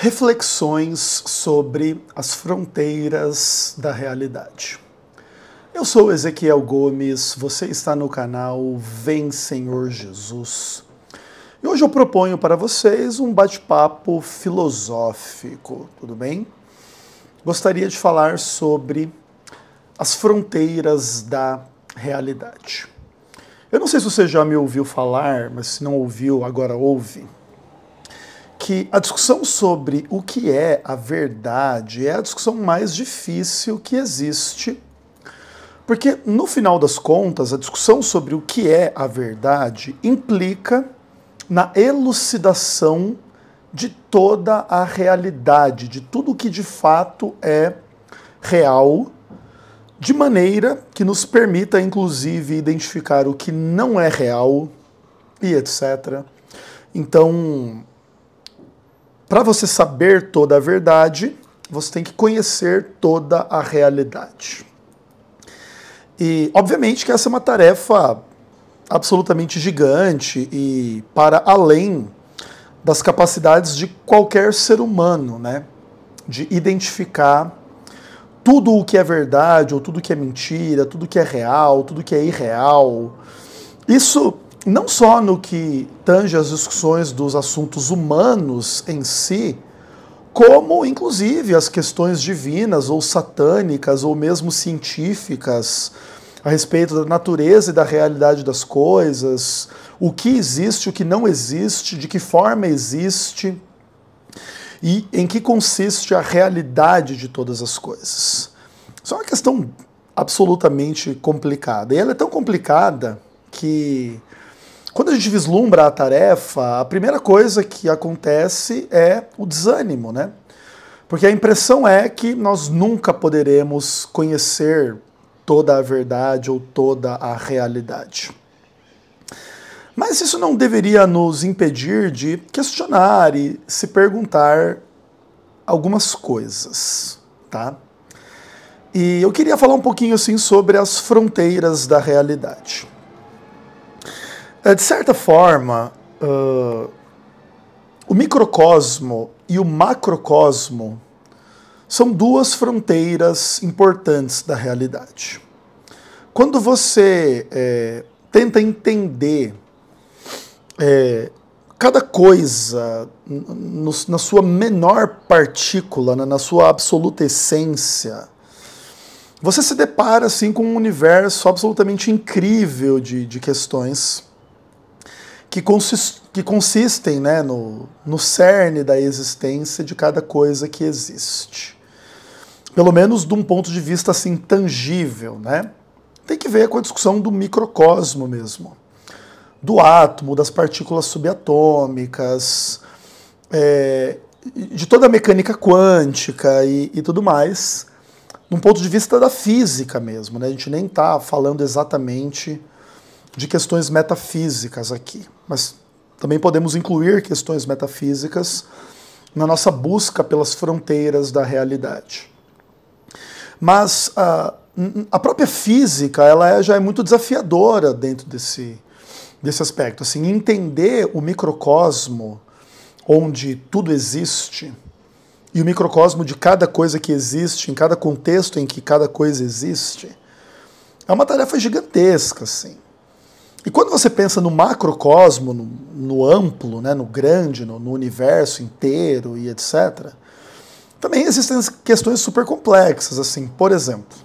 Reflexões sobre as fronteiras da realidade. Eu sou Ezequiel Gomes, você está no canal Vem Senhor Jesus. E hoje eu proponho para vocês um bate-papo filosófico, tudo bem? Gostaria de falar sobre as fronteiras da realidade. Eu não sei se você já me ouviu falar, mas se não ouviu, agora ouve que a discussão sobre o que é a verdade é a discussão mais difícil que existe, porque no final das contas, a discussão sobre o que é a verdade implica na elucidação de toda a realidade, de tudo o que de fato é real, de maneira que nos permita, inclusive, identificar o que não é real e etc. Então, para você saber toda a verdade, você tem que conhecer toda a realidade. E, obviamente, que essa é uma tarefa absolutamente gigante e para além das capacidades de qualquer ser humano, né? De identificar tudo o que é verdade ou tudo o que é mentira, tudo o que é real, tudo o que é irreal. Isso não só no que tange as discussões dos assuntos humanos em si, como inclusive as questões divinas ou satânicas ou mesmo científicas a respeito da natureza e da realidade das coisas, o que existe, o que não existe, de que forma existe e em que consiste a realidade de todas as coisas. Isso é uma questão absolutamente complicada. E ela é tão complicada que quando a gente vislumbra a tarefa, a primeira coisa que acontece é o desânimo, né? Porque a impressão é que nós nunca poderemos conhecer toda a verdade ou toda a realidade. Mas isso não deveria nos impedir de questionar e se perguntar algumas coisas, tá? E eu queria falar um pouquinho assim sobre as fronteiras da realidade. É, de certa forma, uh, o microcosmo e o macrocosmo são duas fronteiras importantes da realidade. Quando você é, tenta entender é, cada coisa no, na sua menor partícula, né, na sua absoluta essência, você se depara assim com um universo absolutamente incrível de, de questões que, consist, que consistem né, no, no cerne da existência de cada coisa que existe. Pelo menos de um ponto de vista assim tangível, né? Tem que ver com a discussão do microcosmo mesmo, do átomo, das partículas subatômicas, é, de toda a mecânica quântica e, e tudo mais, Num um ponto de vista da física mesmo, né? A gente nem está falando exatamente de questões metafísicas aqui mas também podemos incluir questões metafísicas na nossa busca pelas fronteiras da realidade. Mas a, ah, a própria física ela é, já é muito desafiadora dentro desse, desse aspecto. Assim, entender o microcosmo onde tudo existe e o microcosmo de cada coisa que existe, em cada contexto em que cada coisa existe, é uma tarefa gigantesca, assim. E quando você pensa no macrocosmo, no, no amplo, né, no grande, no, no universo inteiro e etc., também existem questões super complexas, assim, por exemplo,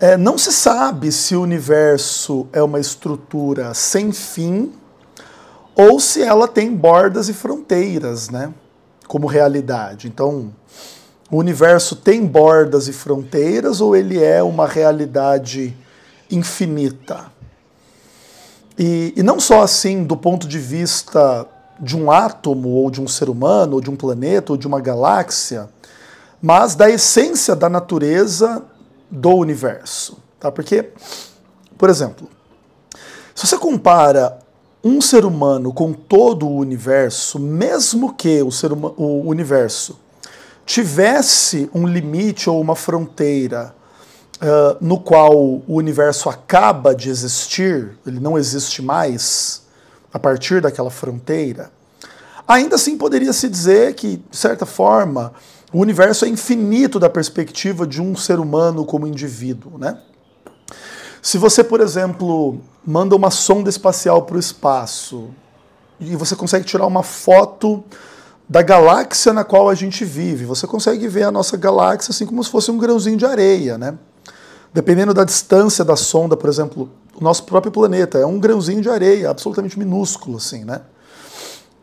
é, não se sabe se o universo é uma estrutura sem fim ou se ela tem bordas e fronteiras, né, como realidade. Então, o universo tem bordas e fronteiras ou ele é uma realidade infinita? E, e não só assim do ponto de vista de um átomo, ou de um ser humano, ou de um planeta, ou de uma galáxia, mas da essência da natureza do universo. Tá? Porque, por exemplo, se você compara um ser humano com todo o universo, mesmo que o, ser o universo tivesse um limite ou uma fronteira uh, no qual o universo acaba de existir, ele não existe mais a partir daquela fronteira, ainda assim poderia se dizer que, de certa forma, o universo é infinito da perspectiva de um ser humano como indivíduo, né? Se você, por exemplo, manda uma sonda espacial para o espaço e você consegue tirar uma foto da galáxia na qual a gente vive, você consegue ver a nossa galáxia assim como se fosse um grãozinho de areia, né? Dependendo da distância da sonda, por exemplo, o nosso próprio planeta é um grãozinho de areia, absolutamente minúsculo, assim, né?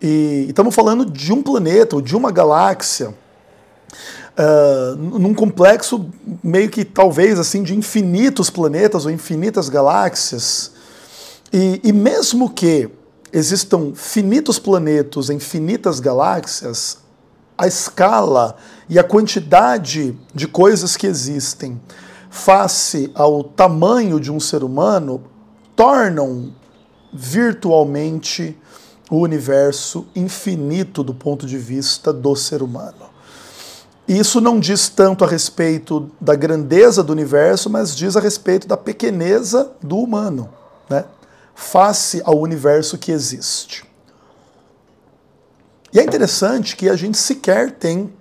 E estamos falando de um planeta ou de uma galáxia uh, num complexo meio que talvez assim de infinitos planetas ou infinitas galáxias. E, e mesmo que existam finitos planetas em finitas galáxias, a escala e a quantidade de coisas que existem face ao tamanho de um ser humano, tornam virtualmente o universo infinito do ponto de vista do ser humano. E isso não diz tanto a respeito da grandeza do universo, mas diz a respeito da pequeneza do humano, né? face ao universo que existe. E é interessante que a gente sequer tem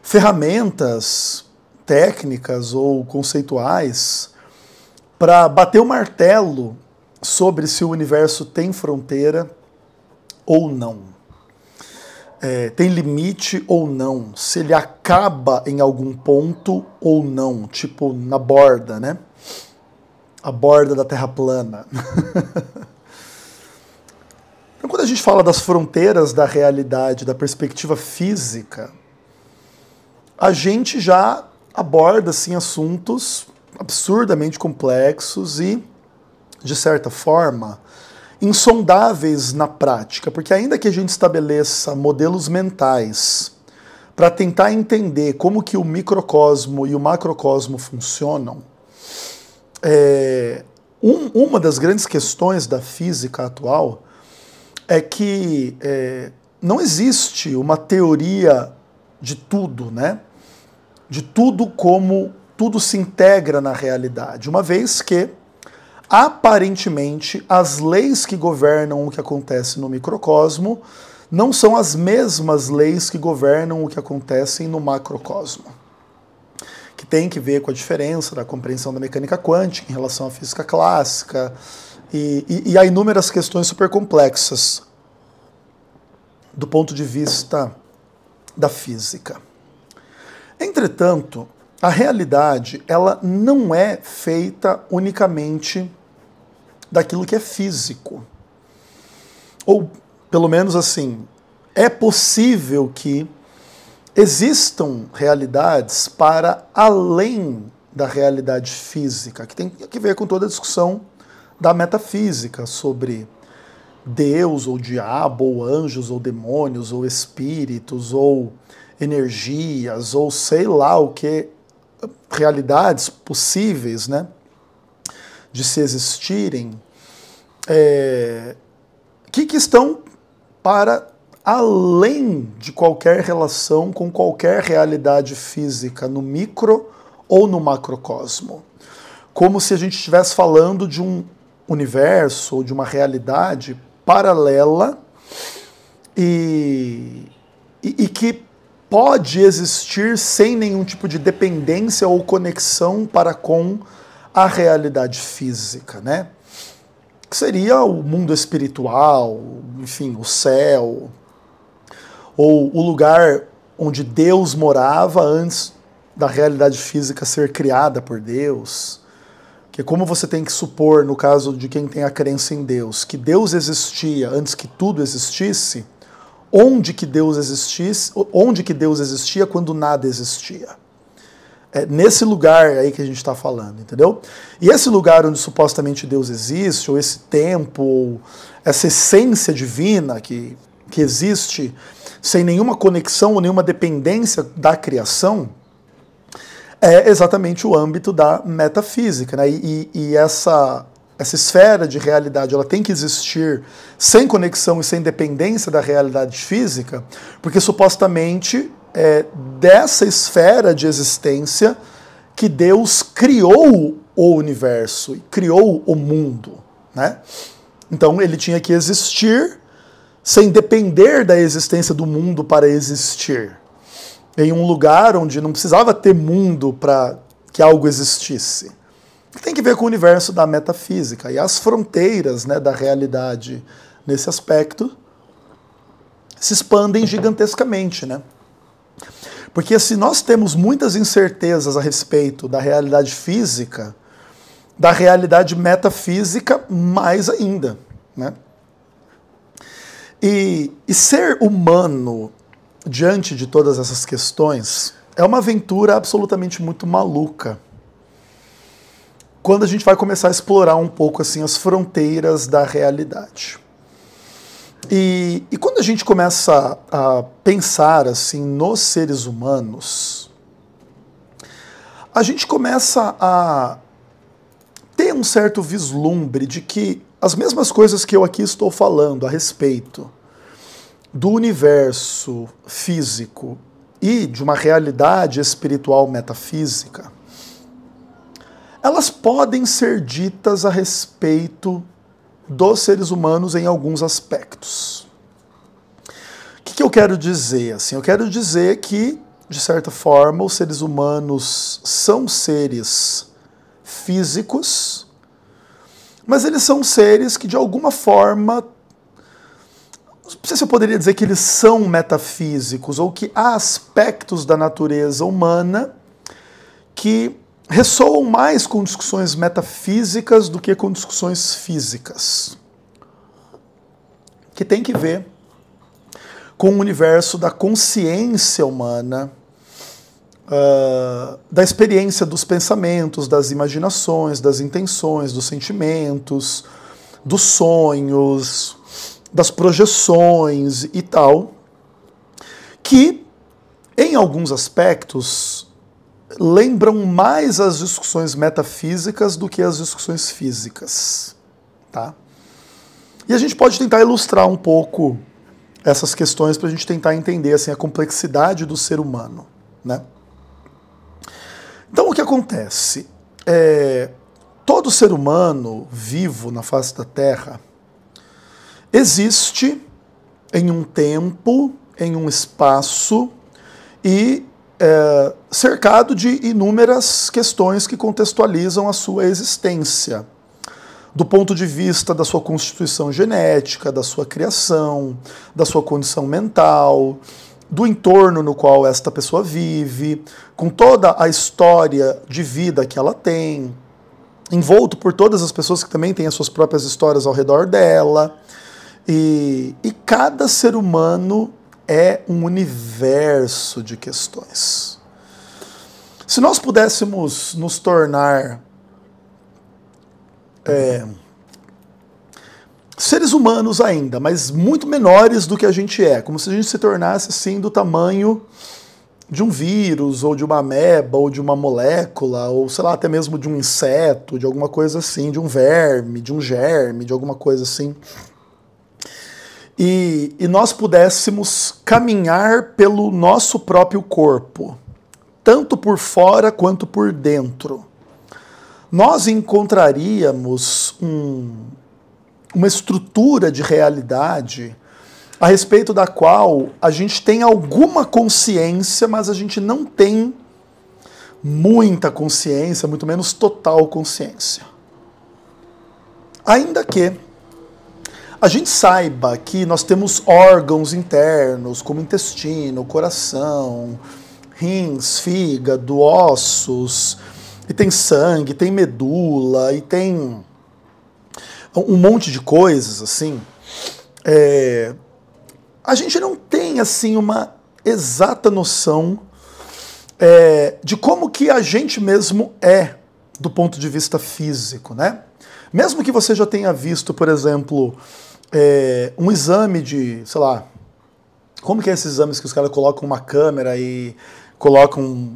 ferramentas técnicas ou conceituais para bater o martelo sobre se o universo tem fronteira ou não. É, tem limite ou não, se ele acaba em algum ponto ou não, tipo na borda, né? A borda da Terra plana. então, quando a gente fala das fronteiras da realidade, da perspectiva física, a gente já aborda assim assuntos absurdamente complexos e de certa forma insondáveis na prática, porque ainda que a gente estabeleça modelos mentais para tentar entender como que o microcosmo e o macrocosmo funcionam, é, um, uma das grandes questões da física atual é que é, não existe uma teoria de tudo, né? de tudo como tudo se integra na realidade, uma vez que aparentemente as leis que governam o que acontece no microcosmo não são as mesmas leis que governam o que acontece no macrocosmo. Que tem que ver com a diferença da compreensão da mecânica quântica em relação à física clássica e, e, e há inúmeras questões super complexas do ponto de vista da física. Entretanto, a realidade ela não é feita unicamente daquilo que é físico. Ou, pelo menos assim, é possível que existam realidades para além da realidade física, que tem que ver com toda a discussão da metafísica sobre Deus ou diabo ou anjos ou demônios ou espíritos ou energias ou sei lá o que, realidades possíveis, né? De se existirem, é, que, que estão para além de qualquer relação com qualquer realidade física, no micro ou no macrocosmo. Como se a gente estivesse falando de um universo ou de uma realidade paralela e, e, e que pode existir sem nenhum tipo de dependência ou conexão para com a realidade física, né? Que seria o mundo espiritual, enfim, o céu, ou o lugar onde Deus morava antes da realidade física ser criada por Deus. Que é como você tem que supor, no caso de quem tem a crença em Deus, que Deus existia antes que tudo existisse, onde que Deus existisse, onde que Deus existia quando nada existia. É nesse lugar aí que a gente está falando, entendeu? E esse lugar onde supostamente Deus existe, ou esse tempo, ou essa essência divina que, que existe, sem nenhuma conexão ou nenhuma dependência da criação, é exatamente o âmbito da metafísica. Né? E, e, e essa essa esfera de realidade ela tem que existir sem conexão e sem dependência da realidade física, porque supostamente é dessa esfera de existência que Deus criou o universo, criou o mundo, né? Então ele tinha que existir sem depender da existência do mundo para existir. Em um lugar onde não precisava ter mundo para que algo existisse que tem que ver com o universo da metafísica e as fronteiras né, da realidade nesse aspecto se expandem gigantescamente, né? Porque se nós temos muitas incertezas a respeito da realidade física, da realidade metafísica mais ainda, né? E, e ser humano diante de todas essas questões é uma aventura absolutamente muito maluca quando a gente vai começar a explorar um pouco assim as fronteiras da realidade. E, e quando a gente começa a, a pensar assim nos seres humanos, a gente começa a ter um certo vislumbre de que as mesmas coisas que eu aqui estou falando a respeito do universo físico e de uma realidade espiritual metafísica elas podem ser ditas a respeito dos seres humanos em alguns aspectos. O que, que eu quero dizer? Assim, eu quero dizer que, de certa forma, os seres humanos são seres físicos, mas eles são seres que, de alguma forma, não sei se eu poderia dizer que eles são metafísicos ou que há aspectos da natureza humana que ressoam mais com discussões metafísicas do que com discussões físicas, que tem que ver com o universo da consciência humana, uh, da experiência dos pensamentos, das imaginações, das intenções, dos sentimentos, dos sonhos, das projeções e tal, que em alguns aspectos lembram mais as discussões metafísicas do que as discussões físicas, tá? E a gente pode tentar ilustrar um pouco essas questões para a gente tentar entender assim a complexidade do ser humano, né? Então o que acontece é todo ser humano vivo na face da Terra existe em um tempo, em um espaço e é, cercado de inúmeras questões que contextualizam a sua existência. Do ponto de vista da sua constituição genética, da sua criação, da sua condição mental, do entorno no qual esta pessoa vive, com toda a história de vida que ela tem, envolto por todas as pessoas que também têm as suas próprias histórias ao redor dela. E, e cada ser humano é um universo de questões. Se nós pudéssemos nos tornar é, seres humanos ainda, mas muito menores do que a gente é, como se a gente se tornasse assim do tamanho de um vírus, ou de uma ameba, ou de uma molécula, ou sei lá, até mesmo de um inseto, de alguma coisa assim, de um verme, de um germe, de alguma coisa assim e, e nós pudéssemos caminhar pelo nosso próprio corpo, tanto por fora quanto por dentro, nós encontraríamos um, uma estrutura de realidade a respeito da qual a gente tem alguma consciência, mas a gente não tem muita consciência, muito menos total consciência. Ainda que a gente saiba que nós temos órgãos internos, como intestino, coração, rins, fígado, ossos, e tem sangue, tem medula, e tem um monte de coisas assim. É... a gente não tem assim uma exata noção é, de como que a gente mesmo é do ponto de vista físico, né? Mesmo que você já tenha visto, por exemplo, é, um exame de, sei lá, como que é esses exames que os caras colocam uma câmera e colocam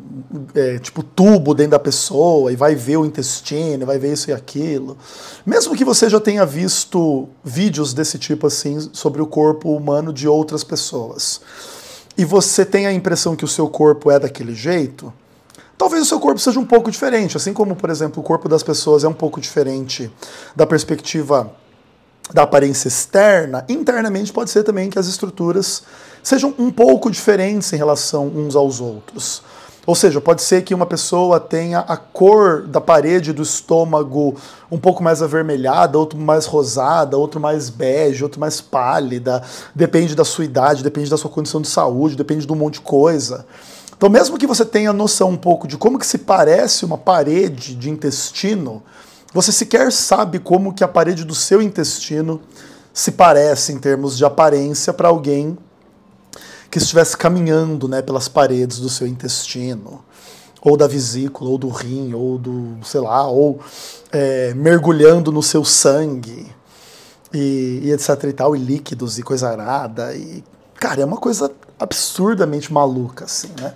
é, tipo tubo dentro da pessoa e vai ver o intestino, vai ver isso e aquilo. Mesmo que você já tenha visto vídeos desse tipo assim sobre o corpo humano de outras pessoas e você tem a impressão que o seu corpo é daquele jeito, talvez o seu corpo seja um pouco diferente, assim como por exemplo o corpo das pessoas é um pouco diferente da perspectiva da aparência externa, internamente pode ser também que as estruturas sejam um pouco diferentes em relação uns aos outros. Ou seja, pode ser que uma pessoa tenha a cor da parede do estômago um pouco mais avermelhada, outro mais rosada, outro mais bege, outro mais pálida. Depende da sua idade, depende da sua condição de saúde, depende de um monte de coisa. Então, mesmo que você tenha noção um pouco de como que se parece uma parede de intestino, você sequer sabe como que a parede do seu intestino se parece em termos de aparência para alguém que estivesse caminhando né, pelas paredes do seu intestino, ou da vesícula, ou do rim, ou do, sei lá, ou é, mergulhando no seu sangue, e, e, etc e tal, e líquidos, e coisa arada, e, cara, é uma coisa absurdamente maluca, assim, né?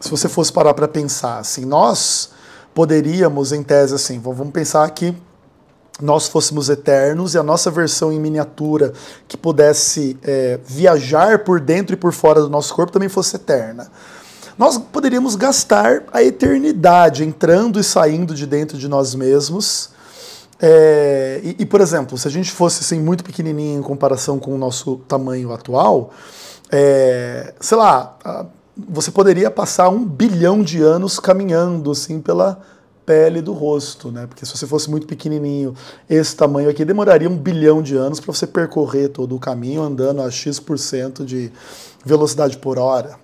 Se você fosse parar para pensar, assim, nós poderíamos, em tese, assim, vamos pensar que nós fôssemos eternos e a nossa versão em miniatura que pudesse é, viajar por dentro e por fora do nosso corpo também fosse eterna. Nós poderíamos gastar a eternidade entrando e saindo de dentro de nós mesmos. É, e, e, por exemplo, se a gente fosse assim, muito pequenininho em comparação com o nosso tamanho atual, é, sei lá, você poderia passar um bilhão de anos caminhando assim pela pele do rosto, né? Porque se você fosse muito pequenininho, esse tamanho aqui demoraria um bilhão de anos para você percorrer todo o caminho andando a x% de velocidade por hora.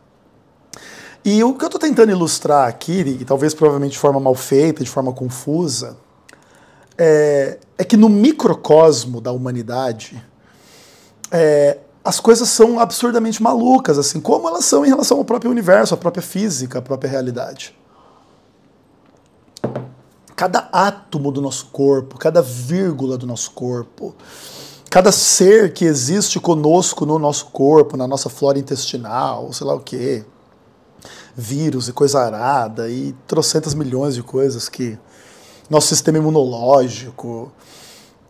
E o que eu estou tentando ilustrar aqui, e talvez provavelmente de forma mal feita, de forma confusa, é, é que no microcosmo da humanidade, é, as coisas são absurdamente malucas, assim, como elas são em relação ao próprio universo, à própria física, à própria realidade. Cada átomo do nosso corpo, cada vírgula do nosso corpo, cada ser que existe conosco no nosso corpo, na nossa flora intestinal, sei lá o quê, vírus e coisa arada, e trocentas milhões de coisas que. Nosso sistema imunológico.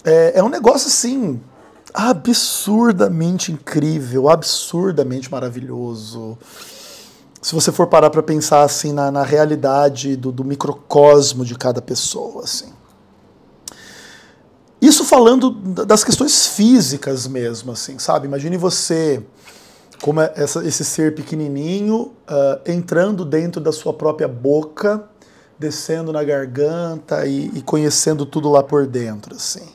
é, é um negócio assim absurdamente incrível, absurdamente maravilhoso. Se você for parar para pensar assim na, na realidade do, do microcosmo de cada pessoa, assim. Isso falando das questões físicas mesmo, assim, sabe? Imagine você como é essa, esse ser pequenininho uh, entrando dentro da sua própria boca, descendo na garganta e, e conhecendo tudo lá por dentro, assim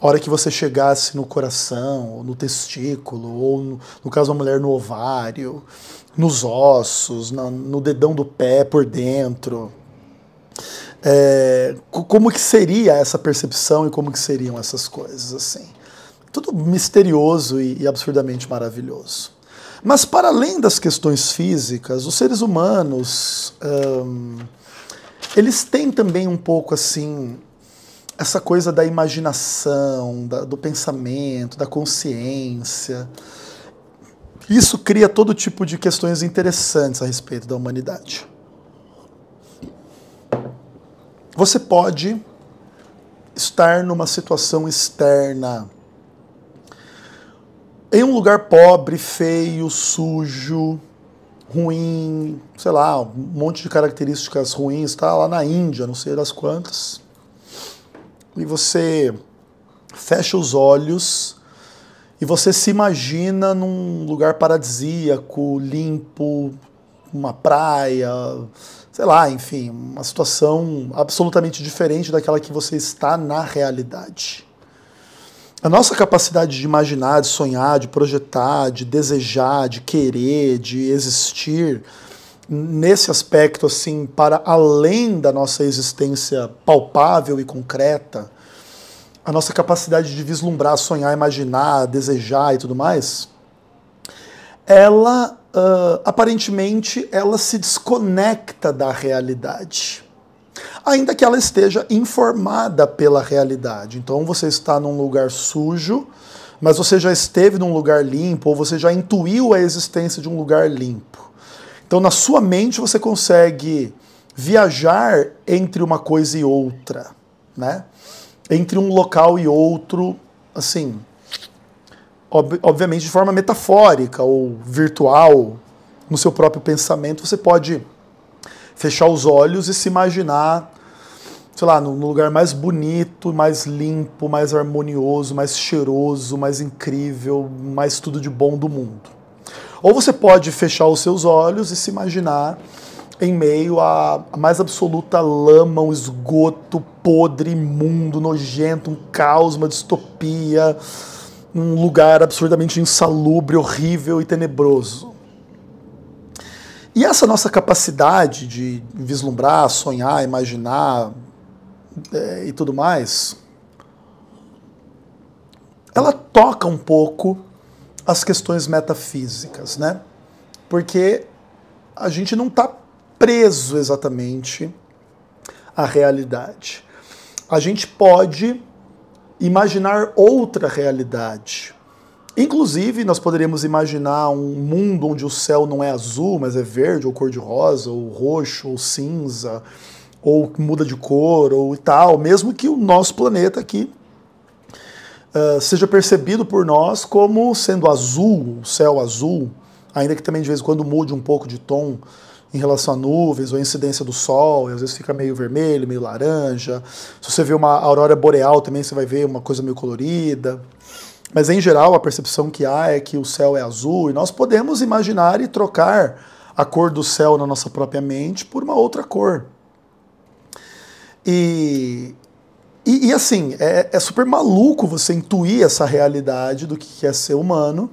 a hora que você chegasse no coração, ou no testículo, ou no, no caso da mulher, no ovário, nos ossos, na, no dedão do pé por dentro. É, como que seria essa percepção e como que seriam essas coisas assim? Tudo misterioso e, e absurdamente maravilhoso. Mas para além das questões físicas, os seres humanos eles têm também um pouco assim essa coisa da imaginação, da, do pensamento, da consciência. Isso cria todo tipo de questões interessantes a respeito da humanidade. Você pode estar numa situação externa, em um lugar pobre, feio, sujo, ruim, sei lá, um monte de características ruins, está lá na Índia, não sei das quantas e você fecha os olhos e você se imagina num lugar paradisíaco, limpo, uma praia, sei lá, enfim, uma situação absolutamente diferente daquela que você está na realidade. A nossa capacidade de imaginar, de sonhar, de projetar, de desejar, de querer, de existir, nesse aspecto, assim, para além da nossa existência palpável e concreta, a nossa capacidade de vislumbrar, sonhar, imaginar, desejar e tudo mais, ela uh, aparentemente ela se desconecta da realidade, ainda que ela esteja informada pela realidade. Então você está num lugar sujo, mas você já esteve num lugar limpo ou você já intuiu a existência de um lugar limpo. Então, na sua mente, você consegue viajar entre uma coisa e outra, né? Entre um local e outro, assim, ob obviamente de forma metafórica ou virtual, no seu próprio pensamento, você pode fechar os olhos e se imaginar, sei lá, no, no lugar mais bonito, mais limpo, mais harmonioso, mais cheiroso, mais incrível, mais tudo de bom do mundo. Ou você pode fechar os seus olhos e se imaginar em meio à mais absoluta lama, um esgoto podre, imundo, nojento, um caos, uma distopia, um lugar absurdamente insalubre, horrível e tenebroso. E essa nossa capacidade de vislumbrar, sonhar, imaginar é, e tudo mais, ela toca um pouco as questões metafísicas, né? Porque a gente não está preso exatamente à realidade. A gente pode imaginar outra realidade. Inclusive, nós poderíamos imaginar um mundo onde o céu não é azul, mas é verde, ou cor-de-rosa, ou roxo, ou cinza, ou muda de cor, ou tal, mesmo que o nosso planeta aqui eh, seja percebido por nós como sendo azul, o céu azul, ainda que também de vez em quando mude um pouco de tom em relação a nuvens ou a incidência do sol, às vezes fica meio vermelho, meio laranja. Se você vê uma aurora boreal também, você vai ver uma coisa meio colorida. Mas em geral, a percepção que há é que o céu é azul e nós podemos imaginar e trocar a cor do céu na nossa própria mente por uma outra cor. E e, e assim, é, é, super maluco você intuir essa realidade do que é ser humano.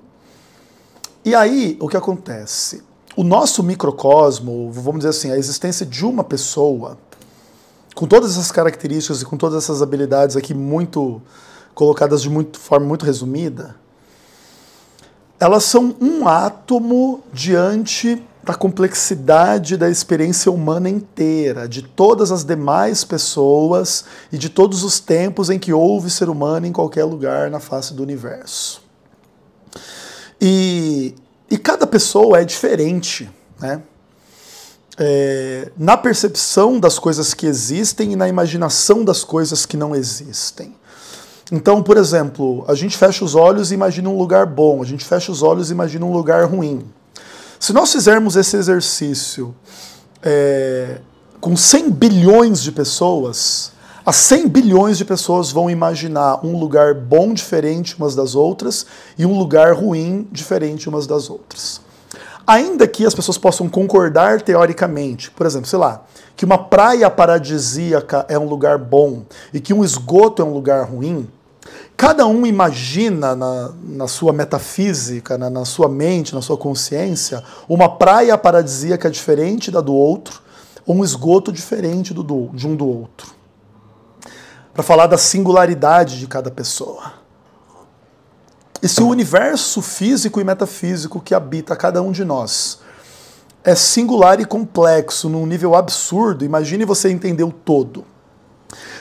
E aí, o que acontece? O nosso microcosmo, vamos dizer assim, a existência de uma pessoa, com todas essas características e com todas essas habilidades aqui muito colocadas de muito, forma muito resumida, elas são um átomo diante da complexidade da experiência humana inteira, de todas as demais pessoas e de todos os tempos em que houve ser humano em qualquer lugar na face do universo. E, e cada pessoa é diferente, né? É, na percepção das coisas que existem e na imaginação das coisas que não existem. Então, por exemplo, a gente fecha os olhos e imagina um lugar bom, a gente fecha os olhos e imagina um lugar ruim. Se nós fizermos esse exercício é, com 100 bilhões de pessoas, as 100 bilhões de pessoas vão imaginar um lugar bom diferente umas das outras e um lugar ruim diferente umas das outras. Ainda que as pessoas possam concordar teoricamente, por exemplo, sei lá, que uma praia paradisíaca é um lugar bom e que um esgoto é um lugar ruim, Cada um imagina na, na sua metafísica, na, na sua mente, na sua consciência, uma praia paradisíaca diferente da do outro, ou um esgoto diferente do, do, de um do outro. Para falar da singularidade de cada pessoa. E se o universo físico e metafísico que habita cada um de nós é singular e complexo num nível absurdo. Imagine você entender o todo.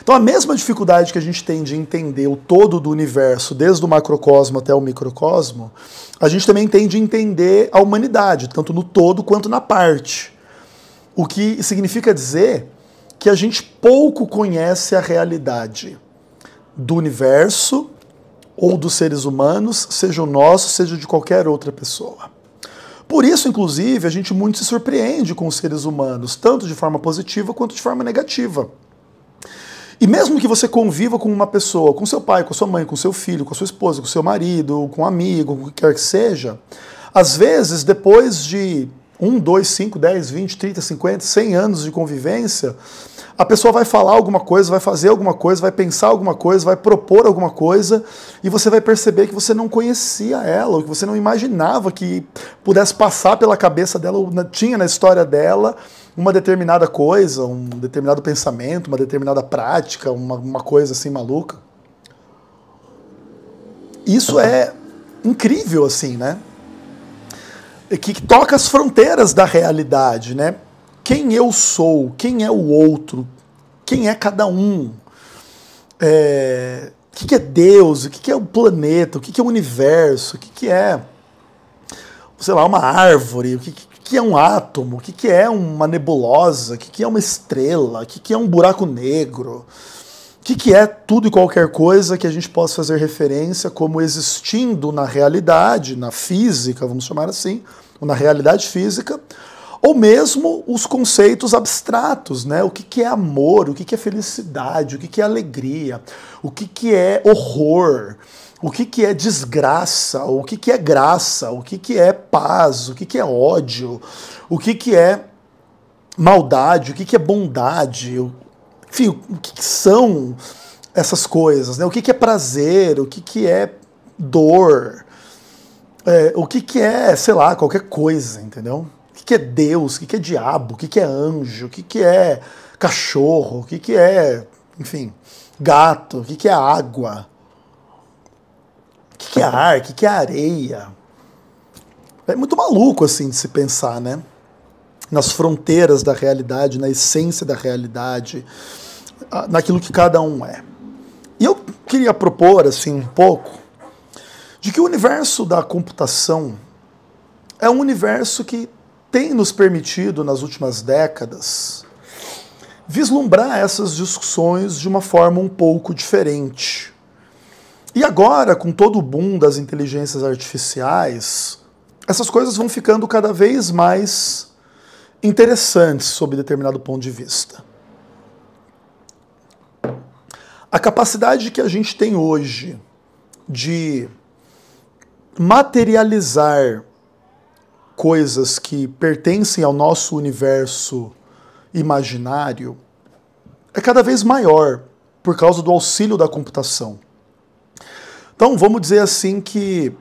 Então, a mesma dificuldade que a gente tem de entender o todo do universo, desde o macrocosmo até o microcosmo, a gente também tem de entender a humanidade, tanto no todo quanto na parte. O que significa dizer que a gente pouco conhece a realidade do universo ou dos seres humanos, seja o nosso, seja de qualquer outra pessoa. Por isso, inclusive, a gente muito se surpreende com os seres humanos, tanto de forma positiva quanto de forma negativa. E mesmo que você conviva com uma pessoa, com seu pai, com sua mãe, com seu filho, com sua esposa, com seu marido, com um amigo, com o que quer que seja, às vezes, depois de 1, 2, 5, 10, 20, 30, 50, 100 anos de convivência, a pessoa vai falar alguma coisa, vai fazer alguma coisa, vai pensar alguma coisa, vai propor alguma coisa, e você vai perceber que você não conhecia ela, ou que você não imaginava que pudesse passar pela cabeça dela, ou tinha na história dela uma determinada coisa, um determinado pensamento, uma determinada prática, uma, uma coisa assim maluca. Isso é incrível, assim, né? É que toca as fronteiras da realidade, né? Quem eu sou, quem é o outro, quem é cada um, é, o que, é Deus, o que, é o planeta, o que, é o universo, o que, é, sei lá, uma árvore, o que, é um átomo, o que, é uma nebulosa, o que, é uma estrela, o que, que é um buraco negro. O que, que, é tudo e qualquer coisa que a gente possa fazer referência como existindo na realidade, na física, vamos chamar assim, ou na realidade física, ou mesmo os conceitos abstratos, né? O que, que é amor, o que, que é felicidade, o que, que é alegria, o que, que é horror, o que, que é desgraça, o que, que é graça, o que, que é paz, o que, que é ódio, o que, que é maldade, o que, que é bondade, enfim, o que, que são essas coisas, né? O que, que é prazer, o que, que é dor, é, o que, que é, sei lá, qualquer coisa, entendeu? O que, que é Deus, o que, que é diabo, o que, que é anjo, o que, que é cachorro, o que, que é, enfim, gato, o que, que é água, o que, que é ar, o que, que é areia. É muito maluco assim de se pensar, né? nas fronteiras da realidade, na essência da realidade, naquilo que cada um é. E eu queria propor assim um pouco de que o universo da computação é um universo que tem nos permitido nas últimas décadas vislumbrar essas discussões de uma forma um pouco diferente. E agora, com todo o boom das inteligências artificiais, essas coisas vão ficando cada vez mais interessantes sob determinado ponto de vista. A capacidade que a gente tem hoje de materializar coisas que pertencem ao nosso universo imaginário é cada vez maior por causa do auxílio da computação. Então, vamos dizer assim que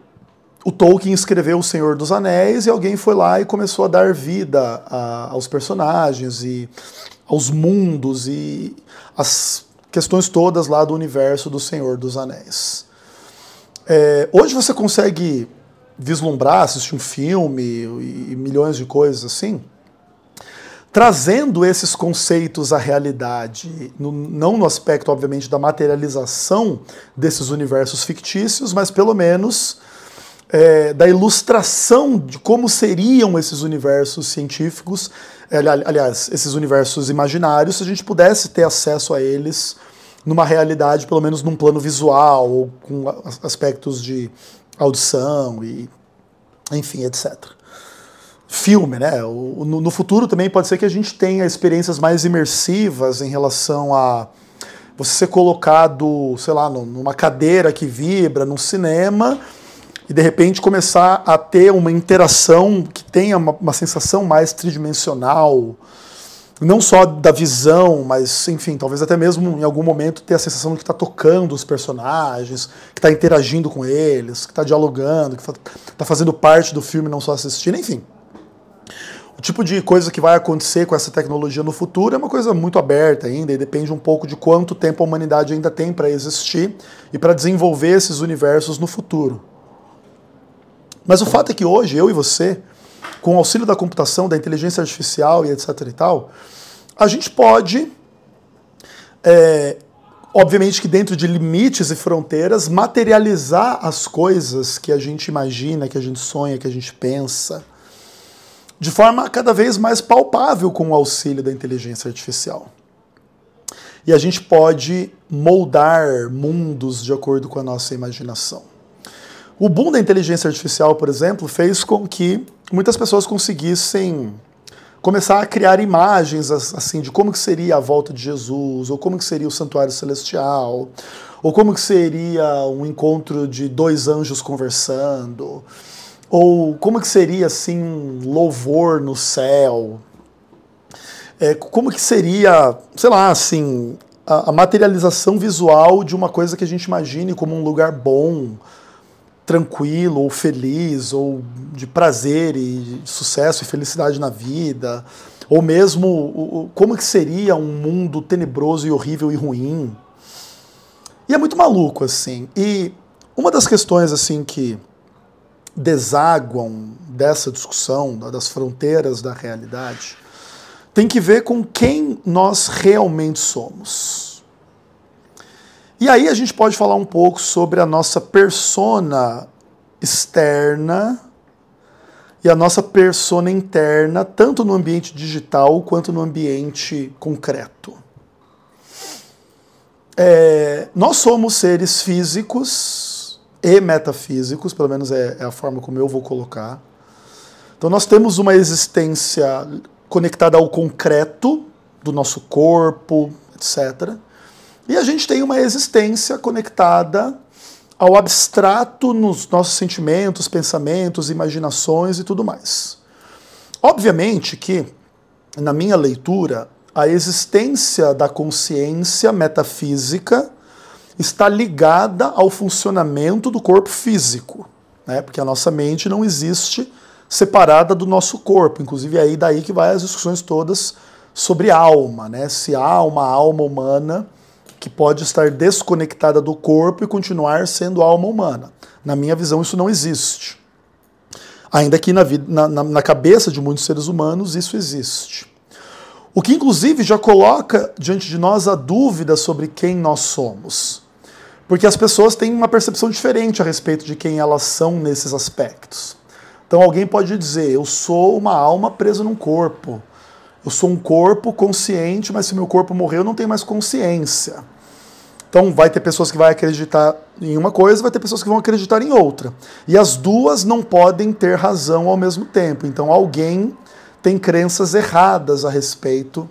o Tolkien escreveu O Senhor dos Anéis e alguém foi lá e começou a dar vida a, aos personagens e aos mundos e às questões todas lá do universo do Senhor dos Anéis. É, hoje você consegue vislumbrar, assistir um filme e, e milhões de coisas assim, trazendo esses conceitos à realidade, no, não no aspecto, obviamente, da materialização desses universos fictícios, mas pelo menos é, da ilustração de como seriam esses universos científicos, é, aliás, esses universos imaginários, se a gente pudesse ter acesso a eles numa realidade, pelo menos num plano visual, ou com aspectos de audição e enfim, etc. Filme, né? No futuro também pode ser que a gente tenha experiências mais imersivas em relação a você ser colocado, sei lá, numa cadeira que vibra, num cinema e de repente começar a ter uma interação que tenha uma, uma sensação mais tridimensional, não só da visão, mas enfim, talvez até mesmo em algum momento ter a sensação de que está tocando os personagens, que está interagindo com eles, que está dialogando, que está tá fazendo parte do filme, não só assistindo, enfim. O tipo de coisa que vai acontecer com essa tecnologia no futuro é uma coisa muito aberta ainda e depende um pouco de quanto tempo a humanidade ainda tem para existir e para desenvolver esses universos no futuro. Mas o fato é que hoje, eu e você, com o auxílio da computação, da inteligência artificial e etc e tal, a gente pode, é, obviamente que dentro de limites e fronteiras, materializar as coisas que a gente imagina, que a gente sonha, que a gente pensa, de forma cada vez mais palpável com o auxílio da inteligência artificial. E a gente pode moldar mundos de acordo com a nossa imaginação. O boom da inteligência artificial, por exemplo, fez com que muitas pessoas conseguissem começar a criar imagens assim de como que seria a volta de Jesus, ou como que seria o santuário celestial, ou como que seria um encontro de dois anjos conversando, ou como que seria assim um louvor no céu, é, como que seria, sei lá, assim a, a materialização visual de uma coisa que a gente imagine como um lugar bom, tranquilo ou feliz ou de prazer e sucesso e felicidade na vida, ou mesmo como que seria um mundo tenebroso e horrível e ruim. E é muito maluco assim. E uma das questões assim que desaguam dessa discussão das fronteiras da realidade tem que ver com quem nós realmente somos. E aí a gente pode falar um pouco sobre a nossa persona externa e a nossa persona interna, tanto no ambiente digital quanto no ambiente concreto. É, nós somos seres físicos e metafísicos, pelo menos é, é a forma como eu vou colocar. Então nós temos uma existência conectada ao concreto do nosso corpo, etc e a gente tem uma existência conectada ao abstrato nos nossos sentimentos, pensamentos, imaginações e tudo mais. Obviamente que, na minha leitura, a existência da consciência metafísica está ligada ao funcionamento do corpo físico, né? porque a nossa mente não existe separada do nosso corpo. Inclusive, é aí daí que vai as discussões todas sobre alma, né? se há uma alma humana que pode estar desconectada do corpo e continuar sendo alma humana. Na minha visão, isso não existe. Ainda que na, na, na cabeça de muitos seres humanos, isso existe. O que, inclusive, já coloca diante de nós a dúvida sobre quem nós somos. Porque as pessoas têm uma percepção diferente a respeito de quem elas são nesses aspectos. Então, alguém pode dizer: eu sou uma alma presa num corpo. Eu sou um corpo consciente, mas se meu corpo morrer, eu não tenho mais consciência. Então, vai ter pessoas que vão acreditar em uma coisa, vai ter pessoas que vão acreditar em outra. E as duas não podem ter razão ao mesmo tempo. Então, alguém tem crenças erradas a respeito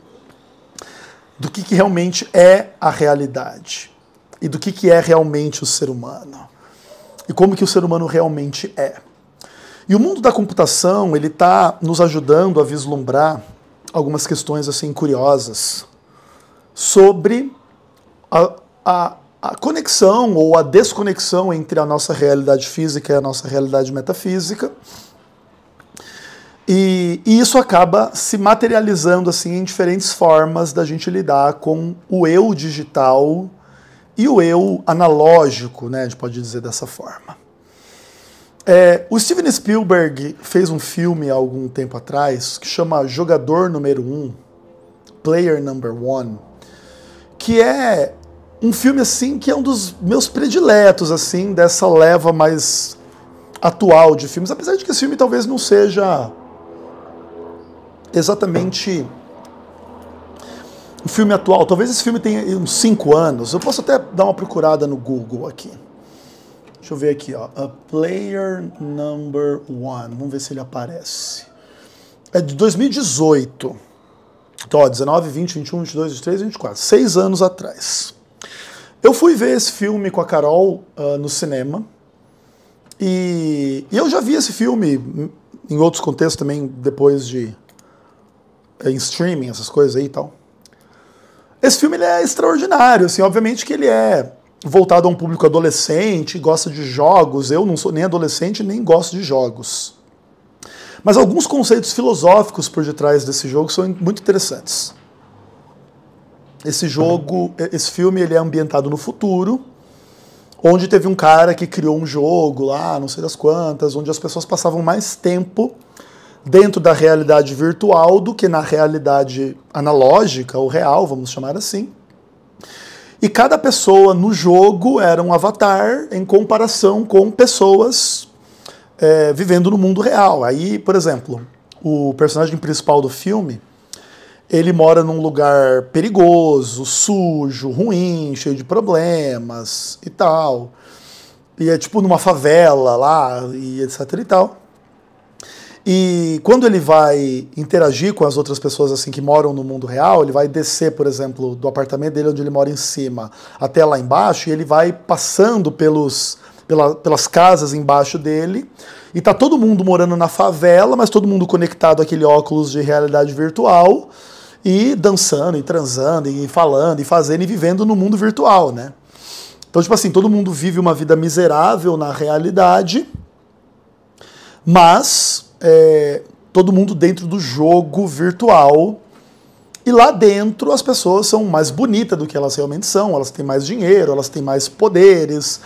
do que, que realmente é a realidade e do que, que é realmente o ser humano e como que o ser humano realmente é. E o mundo da computação ele está nos ajudando a vislumbrar algumas questões assim curiosas sobre a, a, a, conexão ou a desconexão entre a nossa realidade física e a nossa realidade metafísica. E, e isso acaba se materializando assim em diferentes formas da gente lidar com o eu digital e o eu analógico, né? A gente pode dizer dessa forma. É, o Steven Spielberg fez um filme há algum tempo atrás que chama Jogador Número 1, um, Player Number One, que é um filme assim que é um dos meus prediletos assim dessa leva mais atual de filmes, apesar de que esse filme talvez não seja exatamente um filme atual. Talvez esse filme tenha uns 5 anos. Eu posso até dar uma procurada no Google aqui. Deixa eu ver aqui, ó. A Player Number One. Vamos ver se ele aparece. É de 2018. Então, ó, 19, 20, 21, 22, 23, 24. Seis anos atrás. Eu fui ver esse filme com a Carol uh, no cinema. E, e eu já vi esse filme em outros contextos também, depois de. Eh, em streaming, essas coisas aí e tal. Esse filme ele é extraordinário, assim, obviamente que ele é voltado a um público adolescente, gosta de jogos. Eu não sou nem adolescente, nem gosto de jogos. Mas alguns conceitos filosóficos por detrás desse jogo são muito interessantes. Esse jogo, esse filme, ele é ambientado no futuro, onde teve um cara que criou um jogo lá, não sei das quantas, onde as pessoas passavam mais tempo dentro da realidade virtual do que na realidade analógica ou real, vamos chamar assim. E cada pessoa no jogo era um avatar em comparação com pessoas é, vivendo no mundo real. Aí, por exemplo, o personagem principal do filme ele mora num lugar perigoso, sujo, ruim, cheio de problemas e tal. E é tipo numa favela lá e etc e tal. E quando ele vai interagir com as outras pessoas assim que moram no mundo real, ele vai descer, por exemplo, do apartamento dele onde ele mora em cima até lá embaixo e ele vai passando pelos pela, pelas casas embaixo dele. E tá todo mundo morando na favela, mas todo mundo conectado àquele óculos de realidade virtual e dançando, e transando, e falando, e fazendo, e vivendo no mundo virtual, né? Então, tipo assim, todo mundo vive uma vida miserável na realidade, mas é, todo mundo dentro do jogo virtual. E lá dentro as pessoas são mais bonitas do que elas realmente são, elas têm mais dinheiro, elas têm mais poderes,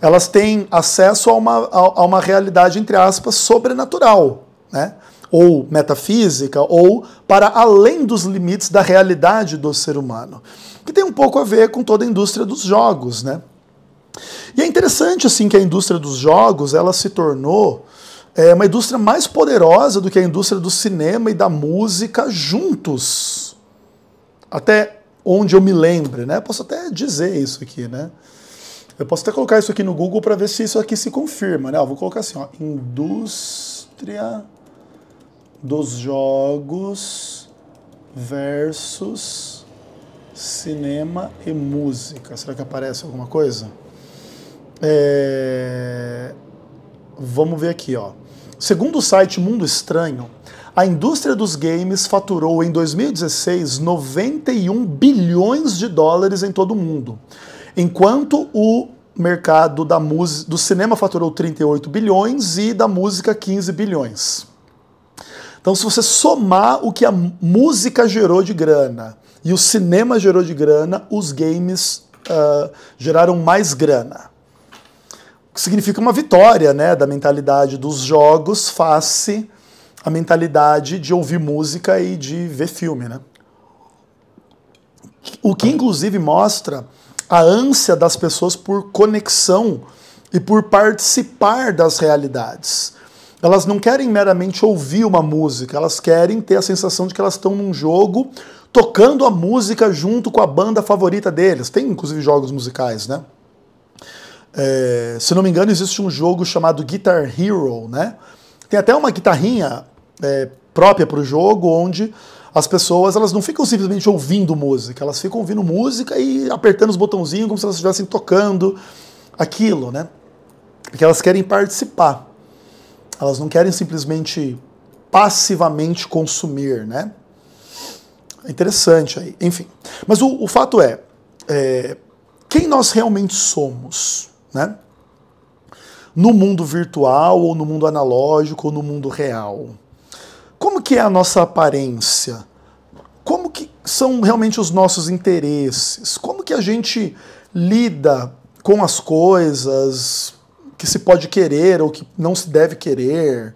elas têm acesso a uma, a, a uma realidade, entre aspas, sobrenatural, né? ou metafísica, ou para além dos limites da realidade do ser humano, que tem um pouco a ver com toda a indústria dos jogos, né? E é interessante assim que a indústria dos jogos ela se tornou é uma indústria mais poderosa do que a indústria do cinema e da música juntos. Até onde eu me lembre, né? Posso até dizer isso aqui, né? Eu posso até colocar isso aqui no Google para ver se isso aqui se confirma, né? vou colocar assim, ó, indústria dos jogos versus cinema e música. Será que aparece alguma coisa? É... Vamos ver aqui, ó. Segundo o site Mundo Estranho, a indústria dos games faturou em 2016 91 bilhões de dólares em todo o mundo, enquanto o mercado da do cinema faturou 38 bilhões e da música 15 bilhões. Então, se você somar o que a música gerou de grana e o cinema gerou de grana, os games uh, geraram mais grana que significa uma vitória né, da mentalidade dos jogos face à mentalidade de ouvir música e de ver filme. Né? O que, inclusive, mostra a ânsia das pessoas por conexão e por participar das realidades. Elas não querem meramente ouvir uma música, elas querem ter a sensação de que elas estão num jogo tocando a música junto com a banda favorita deles. Tem inclusive jogos musicais, né? É, se não me engano, existe um jogo chamado Guitar Hero, né? Tem até uma guitarrinha é, própria para o jogo, onde as pessoas elas não ficam simplesmente ouvindo música, elas ficam ouvindo música e apertando os botãozinhos como se elas estivessem tocando aquilo, né? Porque elas querem participar. Elas não querem simplesmente passivamente consumir, né? É interessante aí. Enfim. Mas o, o fato é, é quem nós realmente somos né? No mundo virtual ou no mundo analógico ou no mundo real. Como que é a nossa aparência? Como que são realmente os nossos interesses? Como que a gente lida com as coisas que se pode querer ou que não se deve querer?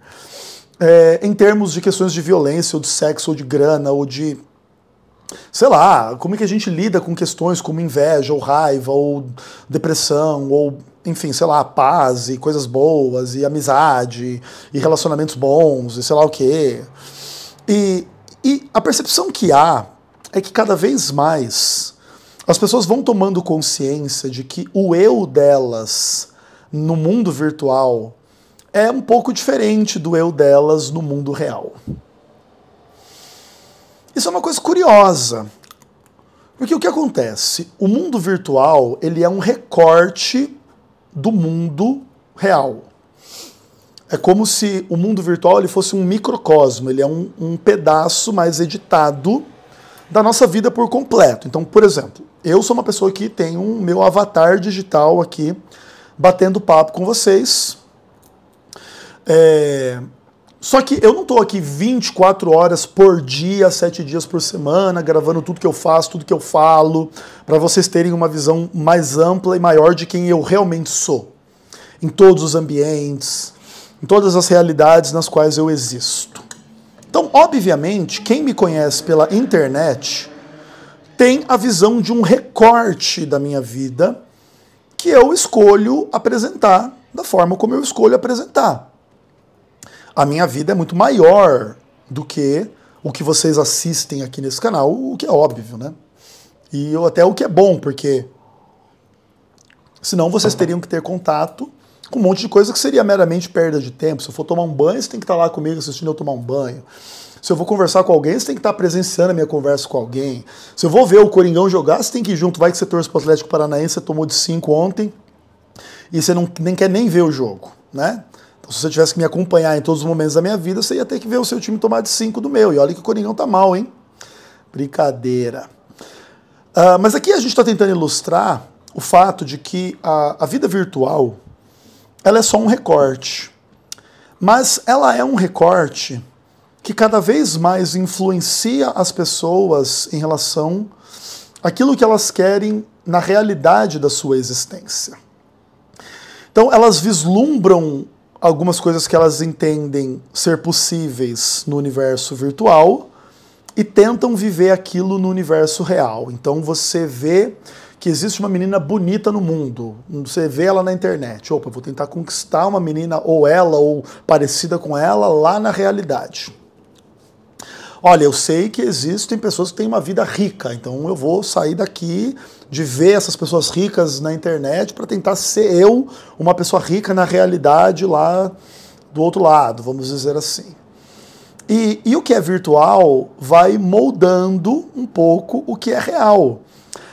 É, em termos de questões de violência, ou de sexo, ou de grana, ou de sei lá, como é que a gente lida com questões como inveja, ou raiva, ou depressão, ou enfim, sei lá, paz e coisas boas e amizade e relacionamentos bons e sei lá o quê. E, e a percepção que há é que cada vez mais as pessoas vão tomando consciência de que o eu delas no mundo virtual é um pouco diferente do eu delas no mundo real. Isso é uma coisa curiosa, porque o que acontece? O mundo virtual ele é um recorte do mundo real. É como se o mundo virtual ele fosse um microcosmo, ele é um, um pedaço mais editado da nossa vida por completo. Então, por exemplo, eu sou uma pessoa que tem um meu avatar digital aqui batendo papo com vocês. É, só que eu não estou aqui 24 horas por dia, 7 dias por semana, gravando tudo que eu faço, tudo que eu falo, para vocês terem uma visão mais ampla e maior de quem eu realmente sou. Em todos os ambientes, em todas as realidades nas quais eu existo. Então, obviamente, quem me conhece pela internet tem a visão de um recorte da minha vida que eu escolho apresentar da forma como eu escolho apresentar a minha vida é muito maior do que o que vocês assistem aqui nesse canal, o que é óbvio, né? E até o que é bom, porque senão vocês teriam que ter contato com um monte de coisa que seria meramente perda de tempo. Se eu for tomar um banho, você tem que estar lá comigo assistindo eu tomar um banho. Se eu vou conversar com alguém, você tem que estar presenciando a minha conversa com alguém. Se eu vou ver o Coringão jogar, você tem que ir junto. Vai que você torce para o Atlético Paranaense, você tomou de 5 ontem e você não, nem quer nem ver o jogo, né? Então, se você tivesse que me acompanhar em todos os momentos da minha vida, você ia ter que ver o seu time tomar de 5 do meu. E olha que o Coringão tá mal, hein? Brincadeira. Uh, mas aqui a gente está tentando ilustrar o fato de que a, a vida virtual ela é só um recorte. Mas ela é um recorte que cada vez mais influencia as pessoas em relação àquilo que elas querem na realidade da sua existência. Então, elas vislumbram algumas coisas que elas entendem ser possíveis no universo virtual e tentam viver aquilo no universo real. Então você vê que existe uma menina bonita no mundo, você vê ela na internet. Opa, vou tentar conquistar uma menina ou ela ou parecida com ela lá na realidade. Olha, eu sei que existem pessoas que têm uma vida rica, então eu vou sair daqui de ver essas pessoas ricas na internet para tentar ser eu uma pessoa rica na realidade lá do outro lado, vamos dizer assim. E, e o que é virtual vai moldando um pouco o que é real.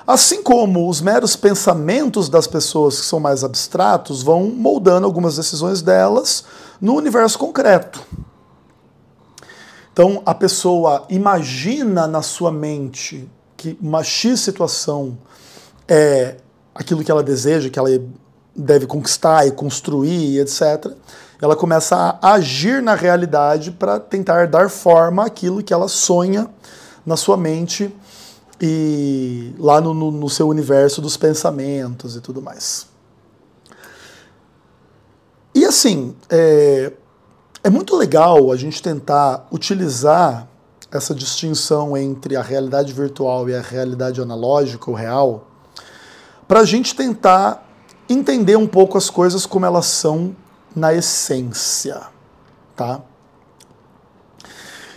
Assim como os meros pensamentos das pessoas que são mais abstratos vão moldando algumas decisões delas no universo concreto. Então a pessoa imagina na sua mente que uma X situação é, aquilo que ela deseja, que ela deve conquistar e construir, etc. Ela começa a agir na realidade para tentar dar forma àquilo que ela sonha na sua mente e lá no, no, no, seu universo dos pensamentos e tudo mais. E assim, é, é muito legal a gente tentar utilizar essa distinção entre a realidade virtual e a realidade analógica ou real para a gente tentar entender um pouco as coisas como elas são na essência, tá?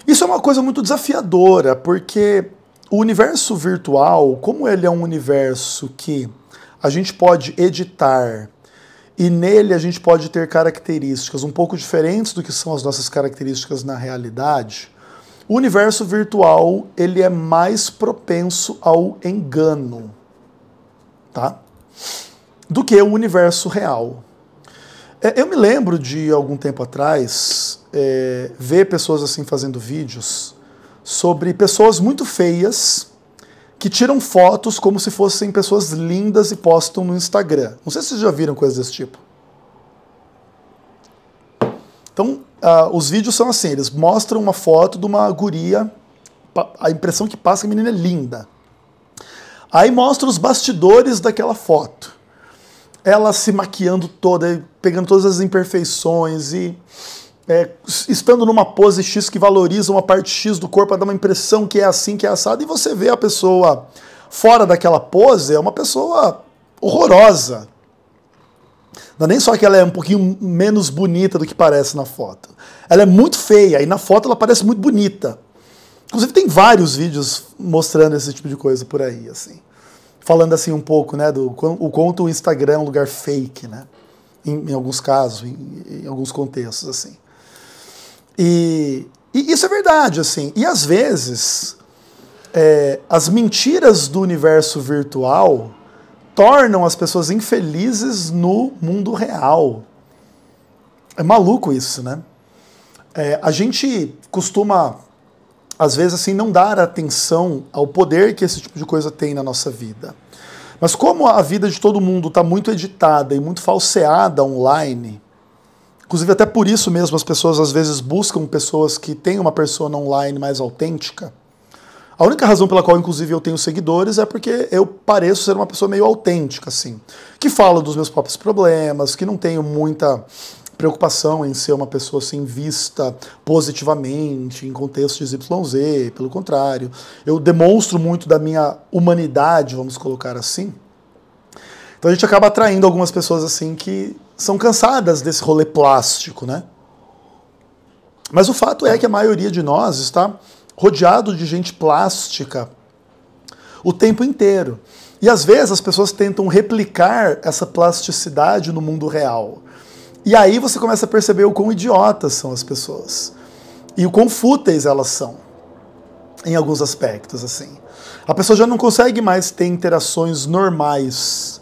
Isso é uma coisa muito desafiadora, porque o universo virtual, como ele é um universo que a gente pode editar e nele a gente pode ter características um pouco diferentes do que são as nossas características na realidade, o universo virtual ele é mais propenso ao engano tá? do que o universo real. É, eu me lembro de algum tempo atrás é, ver pessoas assim fazendo vídeos sobre pessoas muito feias que tiram fotos como se fossem pessoas lindas e postam no Instagram. Não sei se vocês já viram coisas desse tipo. Então, uh, os vídeos são assim: eles mostram uma foto de uma guria, a impressão que passa que a menina é linda. Aí mostra os bastidores daquela foto. Ela se maquiando toda, pegando todas as imperfeições e é, estando numa pose X que valoriza uma parte X do corpo, para dar uma impressão que é assim, que é assado, e você vê a pessoa fora daquela pose, é uma pessoa horrorosa. Não é nem só que ela é um pouquinho menos bonita do que parece na foto. Ela é muito feia e na foto ela parece muito bonita. Inclusive tem vários vídeos mostrando esse tipo de coisa por aí, assim falando assim um pouco, né, do o quanto o Instagram é um lugar fake, né? Em, em alguns casos, em, em, alguns contextos, assim. E, e, isso é verdade, assim. E às vezes é, as mentiras do universo virtual tornam as pessoas infelizes no mundo real. É maluco isso, né? É, a gente costuma às vezes assim não dar atenção ao poder que esse tipo de coisa tem na nossa vida. Mas como a vida de todo mundo está muito editada e muito falseada online, inclusive até por isso mesmo as pessoas às vezes buscam pessoas que têm uma persona online mais autêntica. A única razão pela qual, inclusive, eu tenho seguidores é porque eu pareço ser uma pessoa meio autêntica, assim. Que fala dos meus próprios problemas, que não tenho muita preocupação em ser uma pessoa assim vista positivamente em contextos YZ, pelo contrário, eu demonstro muito da minha humanidade, vamos colocar assim. Então a gente acaba atraindo algumas pessoas assim que são cansadas desse rolê plástico, né? Mas o fato é que a maioria de nós está rodeado de gente plástica o tempo inteiro. E às vezes as pessoas tentam replicar essa plasticidade no mundo real. E aí você começa a perceber o quão idiotas são as pessoas e o quão fúteis elas são em alguns aspectos assim. A pessoa já não consegue mais ter interações normais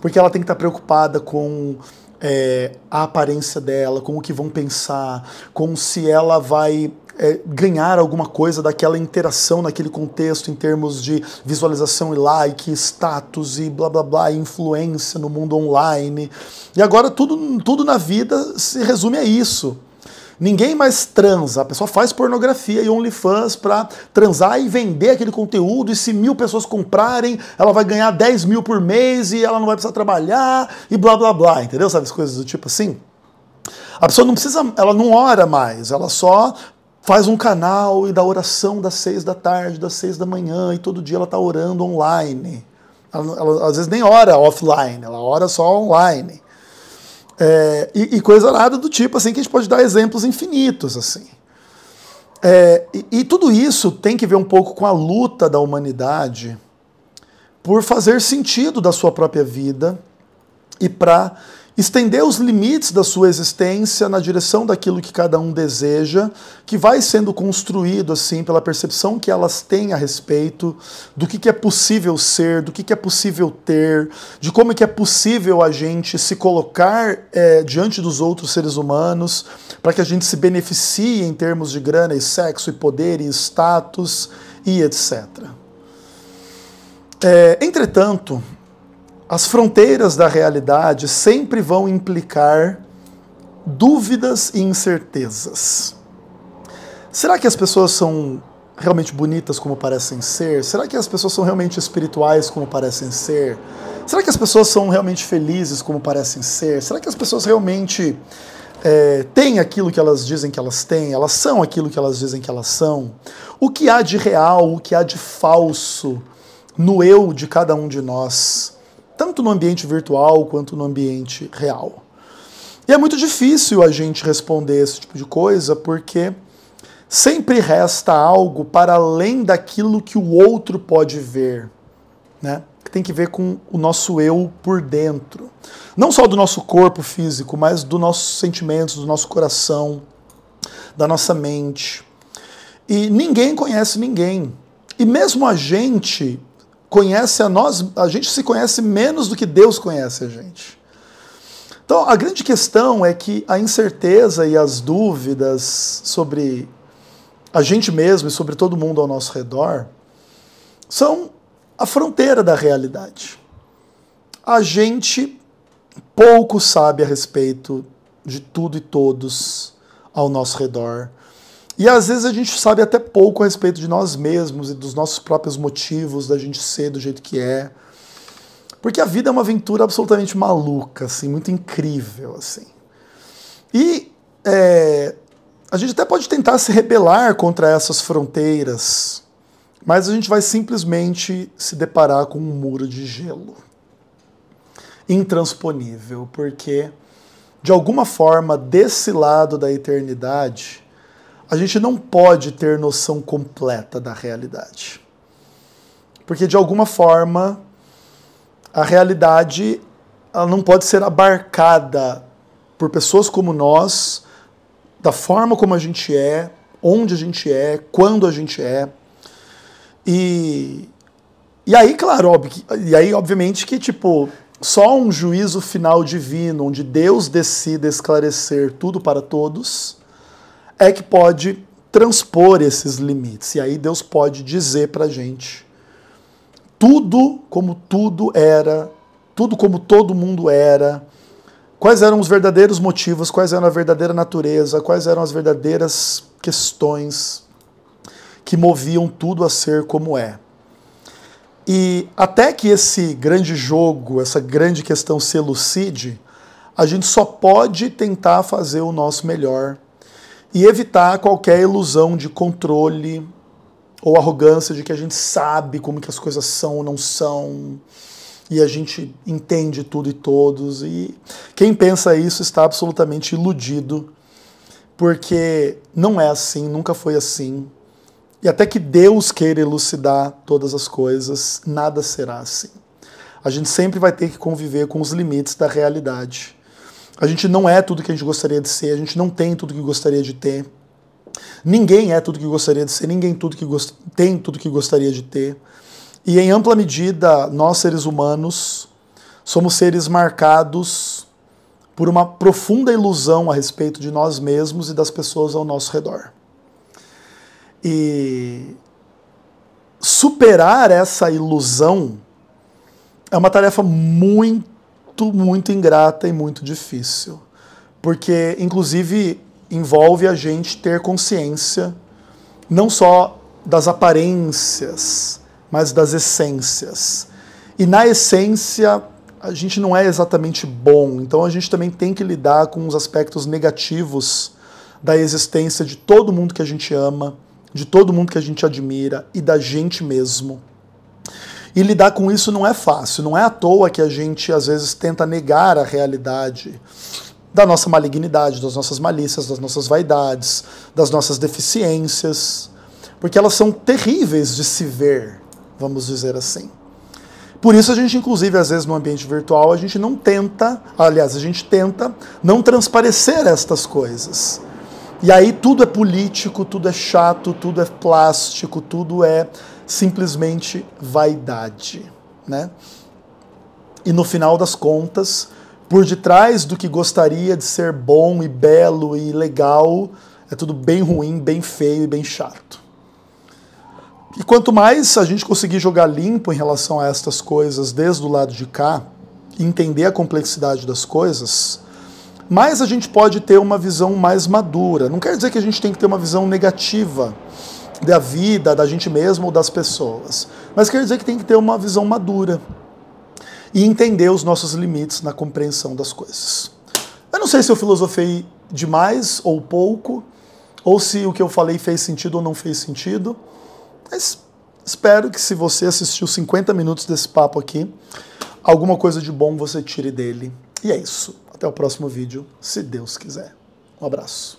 porque ela tem que estar preocupada com é, a aparência dela, com o que vão pensar, com se ela vai é, ganhar alguma coisa daquela interação naquele contexto em termos de visualização e like, status e blá blá blá, influência no mundo online. E agora tudo, tudo na vida se resume a isso. Ninguém mais transa, a pessoa faz pornografia e OnlyFans para transar e vender aquele conteúdo. E se mil pessoas comprarem, ela vai ganhar 10 mil por mês e ela não vai precisar trabalhar e blá blá blá, entendeu? Sabe as coisas do tipo assim? A pessoa não precisa, ela não ora mais, ela só faz um canal e dá oração das seis da tarde, das seis da manhã, e todo dia ela está orando online. Ela, ela, às vezes nem ora offline, ela ora só online. É, e, e, coisa nada do tipo, assim, que a gente pode dar exemplos infinitos, assim. É, e, e tudo isso tem que ver um pouco com a luta da humanidade por fazer sentido da sua própria vida e para estender os limites da sua existência na direção daquilo que cada um deseja, que vai sendo construído assim pela percepção que elas têm a respeito do que, que é possível ser, do que, que é possível ter, de como é que é possível a gente se colocar é, diante dos outros seres humanos para que a gente se beneficie em termos de grana e sexo e poder e status e etc. É, entretanto, as fronteiras da realidade sempre vão implicar dúvidas e incertezas. Será que as pessoas são realmente bonitas como parecem ser? Será que as pessoas são realmente espirituais como parecem ser? Será que as pessoas são realmente felizes como parecem ser? Será que as pessoas realmente é, têm aquilo que elas dizem que elas têm? Elas são aquilo que elas dizem que elas são? O que há de real, o que há de falso no eu de cada um de nós? tanto no ambiente virtual quanto no ambiente real. E é muito difícil a gente responder esse tipo de coisa porque sempre resta algo para além daquilo que o outro pode ver, né? Que tem que ver com o nosso eu por dentro. Não só do nosso corpo físico, mas dos nossos sentimentos, do nosso coração, da nossa mente. E ninguém conhece ninguém. E mesmo a gente conhece a nós, a gente se conhece menos do que Deus conhece a gente. Então, a grande questão é que a incerteza e as dúvidas sobre a gente mesmo e sobre todo mundo ao nosso redor são a fronteira da realidade. A gente pouco sabe a respeito de tudo e todos ao nosso redor, e às vezes a gente sabe até pouco a respeito de nós mesmos e dos nossos próprios motivos, da gente ser do jeito que é. Porque a vida é uma aventura absolutamente maluca, assim, muito incrível, assim. E é, a gente até pode tentar se rebelar contra essas fronteiras, mas a gente vai simplesmente se deparar com um muro de gelo intransponível, porque de alguma forma, desse lado da eternidade, a gente não pode ter noção completa da realidade. Porque de alguma forma a realidade ela não pode ser abarcada por pessoas como nós, da forma como a gente é, onde a gente é, quando a gente é. E, e aí, claro, e aí, obviamente, que tipo, só um juízo final divino, onde Deus decida esclarecer tudo para todos, é que pode transpor esses limites. E aí Deus pode dizer para a gente tudo como tudo era, tudo como todo mundo era, quais eram os verdadeiros motivos, quais eram a verdadeira natureza, quais eram as verdadeiras questões que moviam tudo a ser como é. E até que esse grande jogo, essa grande questão se elucide, a gente só pode tentar fazer o nosso melhor e evitar qualquer ilusão de controle ou arrogância de que a gente sabe como que as coisas são ou não são e a gente entende tudo e todos e quem pensa isso está absolutamente iludido porque não é assim, nunca foi assim. E até que Deus queira elucidar todas as coisas, nada será assim. A gente sempre vai ter que conviver com os limites da realidade. A gente não é tudo que a gente gostaria de ser, a gente não tem tudo que gostaria de ter. Ninguém é tudo que gostaria de ser, ninguém tudo que tem tudo que gostaria de ter. E em ampla medida, nós seres humanos somos seres marcados por uma profunda ilusão a respeito de nós mesmos e das pessoas ao nosso redor. E superar essa ilusão é uma tarefa muito muito, muito ingrata e muito difícil. Porque, inclusive, envolve a gente ter consciência não só das aparências, mas das essências. E na essência, a gente não é exatamente bom, então a gente também tem que lidar com os aspectos negativos da existência de todo mundo que a gente ama, de todo mundo que a gente admira e da gente mesmo. E lidar com isso não é fácil, não é à toa que a gente às vezes tenta negar a realidade da nossa malignidade, das nossas malícias, das nossas vaidades, das nossas deficiências, porque elas são terríveis de se ver, vamos dizer assim. Por isso a gente, inclusive, às vezes no ambiente virtual, a gente não tenta, aliás, a gente tenta não transparecer estas coisas. E aí tudo é político, tudo é chato, tudo é plástico, tudo é simplesmente vaidade, né? E no final das contas, por detrás do que gostaria de ser bom e belo e legal, é tudo bem ruim, bem feio e bem chato. E quanto mais a gente conseguir jogar limpo em relação a estas coisas desde o lado de cá, entender a complexidade das coisas, mais a gente pode ter uma visão mais madura. Não quer dizer que a gente tem que ter uma visão negativa da vida, da gente mesmo ou das pessoas. Mas quer dizer que tem que ter uma visão madura e entender os nossos limites na compreensão das coisas. Eu não sei se eu filosofei demais ou pouco, ou se o que eu falei fez sentido ou não fez sentido, mas espero que se você assistiu 50 minutos desse papo aqui, alguma coisa de bom você tire dele. E é isso. Até o próximo vídeo, se Deus quiser. Um abraço.